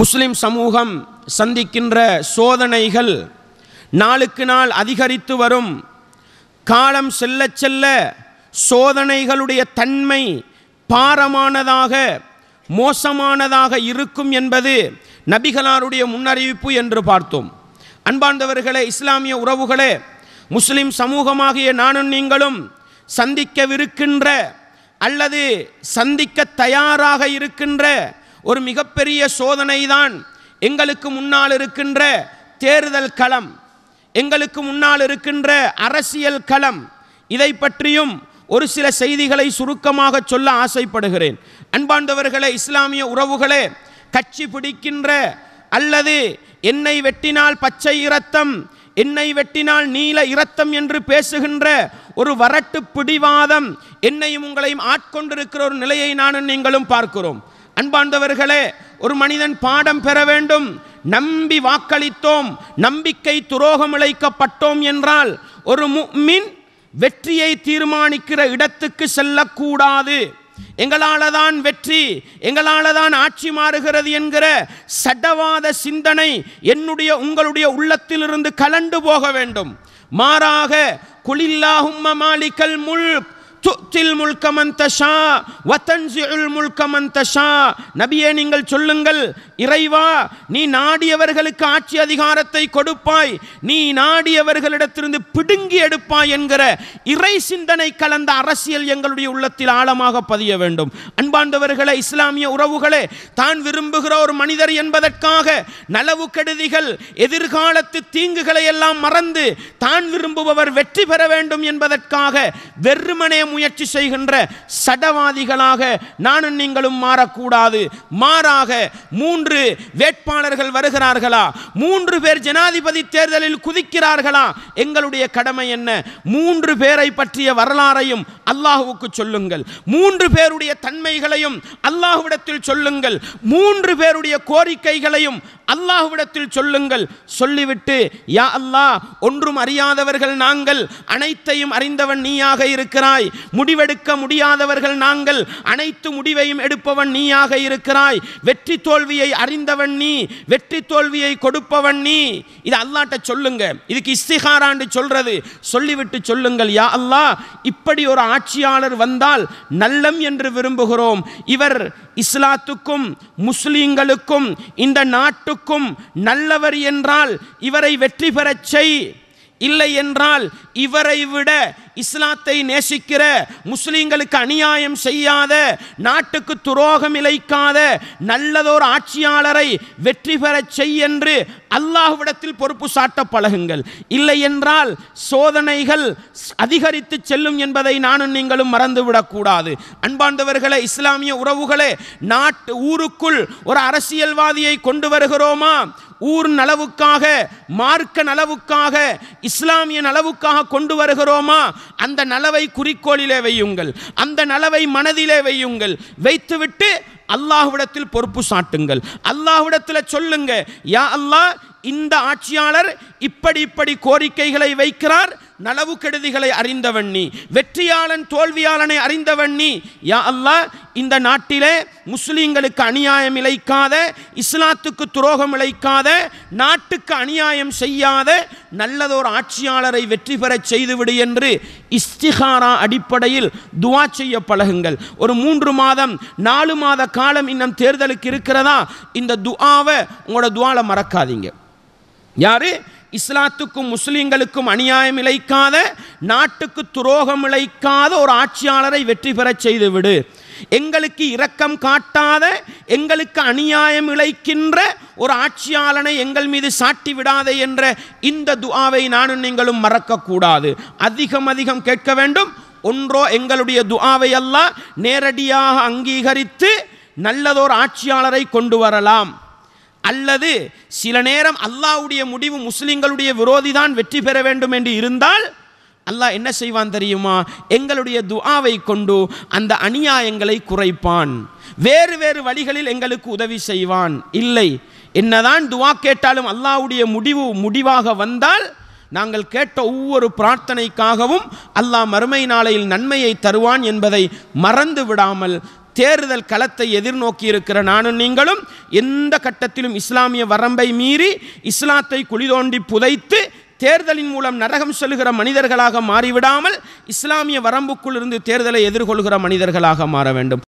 முஸ்லிம் சமூகம் சந்திக்கின்ற சோதனைகள் நாளுக்கு நாள் அதிகரித்து வரும் காலம் செல்ல செல்ல சோதனைகளுடைய தன்மை பாரமானதாக மோசமானதாக இருக்கும் என்பது நபிகளாருடைய முன்னறிவிப்பு என்று பார்த்தோம் அன்பார்ந்தவர்களே இஸ்லாமிய உறவுகளே முஸ்லிம் சமூகமாகிய நானும் நீங்களும் சந்திக்கவிருக்கின்ற அல்லது சந்திக்க தயாராக இருக்கின்ற ஒரு மிகப்பெரிய சோதனை தான் எங்களுக்கு முன்னால் இருக்கின்ற தேர்தல் களம் எங்களுக்கு முன்னால் இருக்கின்ற அரசியல் களம் இதை பற்றியும் ஒரு சில செய்திகளை சுருக்கமாக சொல்ல ஆசைப்படுகிறேன் அன்பாண்டவர்களே இஸ்லாமிய உறவுகளே கட்சி பிடிக்கின்ற அல்லது என்னை வெட்டினால் பச்சை இரத்தம் என்னை வெட்டினால் நீல இரத்தம் என்று பேசுகின்ற ஒரு வரட்டு பிடிவாதம் என்னையும் உங்களையும் ஆட்கொண்டிருக்கிற ஒரு நிலையை நானும் நீங்களும் பார்க்கிறோம் அன்பார்ந்தவர்களே ஒரு மனிதன் பாடம் பெற வேண்டும் நம்பி வாக்களித்தோம் நம்பிக்கை துரோகம் இழைக்கப்பட்டோம் என்றால் ஒரு மின் வெற்றியை தீர்மானிக்கிற இடத்துக்கு செல்லக்கூடாது எங்களால தான் வெற்றி எங்களால தான் ஆட்சி மாறுகிறது என்கிற சடவாத சிந்தனை என்னுடைய உங்களுடைய உள்ளத்திலிருந்து கலண்டு போக வேண்டும் மாறாக குளில்லாகும் மாலிக்கல் துத்தில் முல்கமன் தஷா வத்தன்சியுல் முல்கமன் நபியே நீங்கள் சொல்லுங்கள் இறைவா நீ நாடியவர்களுக்கு ஆட்சி அதிகாரத்தை கொடுப்பாய் நீ நாடியவர்களிடத்திலிருந்து பிடுங்கி எடுப்பாய் என்கிற இறை சிந்தனை கலந்த அரசியல் எங்களுடைய உள்ளத்தில் ஆழமாக பதிய வேண்டும் அன்பாண்டவர்களே இஸ்லாமிய உறவுகளே தான் விரும்புகிற ஒரு மனிதர் என்பதற்காக நலவு கெடுதிகள் எதிர்காலத்து தீங்குகளை எல்லாம் மறந்து தான் விரும்புபவர் வெற்றி பெற வேண்டும் என்பதற்காக வெறுமனே முயற்சி செய்கின்ற சடவாதிகளாக நானும் நீங்களும் மாறக்கூடாது மாறாக மூன்று வேட்பாளர்கள் வருகிறார்களா மூன்று பேர் ஜனாதிபதி தேர்தலில் குதிக்கிறார்களா எங்களுடைய கடமை என்ன மூன்று பேரை பற்றிய வரலாறையும் அல்லாஹுவுக்கு சொல்லுங்கள் மூன்று பேருடைய தன்மைகளையும் அல்லாஹுவிடத்தில் சொல்லுங்கள் மூன்று பேருடைய கோரிக்கைகளையும் அல்லாஹுவிடத்தில் சொல்லுங்கள் சொல்லிவிட்டு யா அல்லாஹ் ஒன்றும் அறியாதவர்கள் நாங்கள் அனைத்தையும் அறிந்தவன் நீயாக இருக்கிறாய் முடிவெடுக்க முடியாதவர்கள் நாங்கள் அனைத்து முடிவையும் எடுப்பவன் நீயாக இருக்கிறாய் வெற்றி தோல்வியை அறிந்தவன் நீ வெற்றி தோல்வியை கொடுப்பவன் நீ இது அல்லாட்ட சொல்லுங்க இதுக்கு இஸ்திகாராண்டு சொல்றது சொல்லிவிட்டு சொல்லுங்கள் யா அல்லாஹ் இப்படி ஒரு ஆட்சியாளர் வந்தால் நல்லம் என்று விரும்புகிறோம் இவர் இஸ்லாத்துக்கும் முஸ்லீம்களுக்கும் இந்த நாட்டு கொடுக்கும் நல்லவர் என்றால் இவரை வெற்றி பெறச் செய் இல்லை என்றால் இவரை விட இஸ்லாத்தை நேசிக்கிற முஸ்லீம்களுக்கு அநியாயம் செய்யாத நாட்டுக்கு துரோகம் இழைக்காத நல்லதோர் ஆட்சியாளரை வெற்றி பெறச் செய் என்று அல்லாஹ்விடத்தில் பொறுப்பு சாட்ட பழகுங்கள் இல்லை என்றால் சோதனைகள் அதிகரித்து செல்லும் என்பதை நானும் நீங்களும் மறந்துவிடக்கூடாது அன்பாண்டவர்களை இஸ்லாமிய உறவுகளே நாட்டு ஊருக்குள் ஒரு அரசியல்வாதியை கொண்டு வருகிறோமா ஊர் நலவுக்காக மார்க்க நலவுக்காக இஸ்லாமிய நலவுக்காக கொண்டு வருகிறோமா அந்த நலவை குறிக்கோளிலே வையுங்கள் அந்த நலவை மனதிலே வையுங்கள் வைத்துவிட்டு அல்லாஹ்விடத்தில் பொறுப்பு சாட்டுங்கள் அல்லாஹ்விடத்தில் சொல்லுங்க யா அல்லாஹ் இந்த ஆட்சியாளர் இப்படி இப்படி கோரிக்கைகளை வைக்கிறார் நலவு கெடுதிகளை அறிந்தவன் நீ வெற்றியாளன் தோல்வியாளனை அறிந்தவன் நீ யா அல்லா இந்த நாட்டிலே முஸ்லீம்களுக்கு அநியாயம் இழைக்காத இஸ்லாத்துக்கு துரோகம் இழைக்காத நாட்டுக்கு அநியாயம் செய்யாத நல்லதொரு ஆட்சியாளரை வெற்றி பெறச் செய்துவிடு என்று இஸ்திஹாரா அடிப்படையில் துவா செய்ய பழகுங்கள் ஒரு மூன்று மாதம் நாலு மாத காலம் இன்னும் தேர்தலுக்கு இருக்கிறதா இந்த துவாவை உங்களோட துவாவில் மறக்காதீங்க யாரு இஸ்லாத்துக்கும் முஸ்லீம்களுக்கும் அநியாயம் இழைக்காத நாட்டுக்கு துரோகம் இழைக்காத ஒரு ஆட்சியாளரை வெற்றி பெறச் செய்துவிடு எங்களுக்கு இரக்கம் காட்டாத எங்களுக்கு அநியாயம் இழைக்கின்ற ஒரு ஆட்சியாளனை எங்கள் மீது சாட்டி விடாதே என்ற இந்த துவாவை நானும் நீங்களும் மறக்கக்கூடாது அதிகம் அதிகம் கேட்க வேண்டும் ஒன்றோ எங்களுடைய துவாவை எல்லாம் நேரடியாக அங்கீகரித்து நல்லதோர் ஆட்சியாளரை கொண்டு வரலாம் அல்லது சில நேரம் அல்லாவுடைய முடிவு முஸ்லிம்களுடைய விரோதி தான் வெற்றி பெற வேண்டும் என்று இருந்தால் அல்லாஹ் என்ன செய்வான் தெரியுமா எங்களுடைய துஆவை கொண்டு அந்த அநியாயங்களை குறைப்பான் வேறு வேறு வழிகளில் எங்களுக்கு உதவி செய்வான் இல்லை என்னதான் துவா கேட்டாலும் அல்லாவுடைய முடிவு முடிவாக வந்தால் நாங்கள் கேட்ட ஒவ்வொரு பிரார்த்தனைக்காகவும் அல்லாஹ் மறுமை நாளையில் நன்மையை தருவான் என்பதை மறந்து விடாமல் தேர்தல் களத்தை எதிர்நோக்கி இருக்கிற நானும் நீங்களும் எந்த கட்டத்திலும் இஸ்லாமிய வரம்பை மீறி இஸ்லாத்தை குளிதோண்டி புதைத்து தேர்தலின் மூலம் நரகம் செல்கிற மனிதர்களாக மாறிவிடாமல் இஸ்லாமிய வரம்புக்குள் இருந்து தேர்தலை எதிர்கொள்கிற மனிதர்களாக மாற வேண்டும்